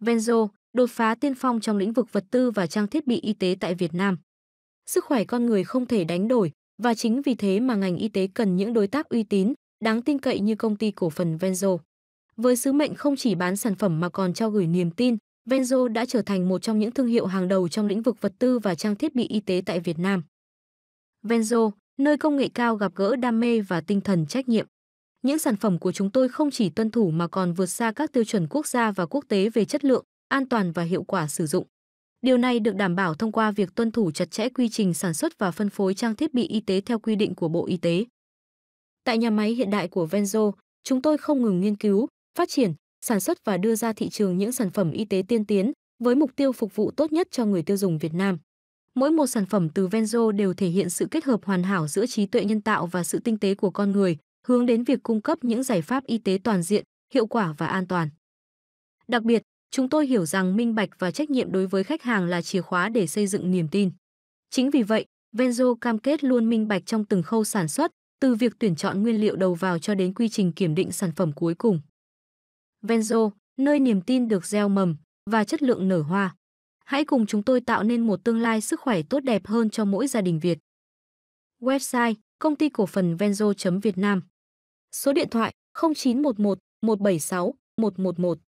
Venzo, đột phá tiên phong trong lĩnh vực vật tư và trang thiết bị y tế tại Việt Nam. Sức khỏe con người không thể đánh đổi và chính vì thế mà ngành y tế cần những đối tác uy tín, đáng tin cậy như công ty cổ phần Venzo. Với sứ mệnh không chỉ bán sản phẩm mà còn trao gửi niềm tin, Venzo đã trở thành một trong những thương hiệu hàng đầu trong lĩnh vực vật tư và trang thiết bị y tế tại Việt Nam. Venzo, nơi công nghệ cao gặp gỡ đam mê và tinh thần trách nhiệm. Những sản phẩm của chúng tôi không chỉ tuân thủ mà còn vượt xa các tiêu chuẩn quốc gia và quốc tế về chất lượng, an toàn và hiệu quả sử dụng. Điều này được đảm bảo thông qua việc tuân thủ chặt chẽ quy trình sản xuất và phân phối trang thiết bị y tế theo quy định của Bộ Y tế. Tại nhà máy hiện đại của Venzo, chúng tôi không ngừng nghiên cứu, phát triển, sản xuất và đưa ra thị trường những sản phẩm y tế tiên tiến với mục tiêu phục vụ tốt nhất cho người tiêu dùng Việt Nam. Mỗi một sản phẩm từ Venzo đều thể hiện sự kết hợp hoàn hảo giữa trí tuệ nhân tạo và sự tinh tế của con người, hướng đến việc cung cấp những giải pháp y tế toàn diện, hiệu quả và an toàn. Đặc biệt, chúng tôi hiểu rằng minh bạch và trách nhiệm đối với khách hàng là chìa khóa để xây dựng niềm tin. Chính vì vậy, Venzo cam kết luôn minh bạch trong từng khâu sản xuất, từ việc tuyển chọn nguyên liệu đầu vào cho đến quy trình kiểm định sản phẩm cuối cùng. Venzo, nơi niềm tin được gieo mầm và chất lượng nở hoa. Hãy cùng chúng tôi tạo nên một tương lai sức khỏe tốt đẹp hơn cho mỗi gia đình Việt. Website: công ty cổ phần venzo.vietnam Số điện thoại 0911 176 111.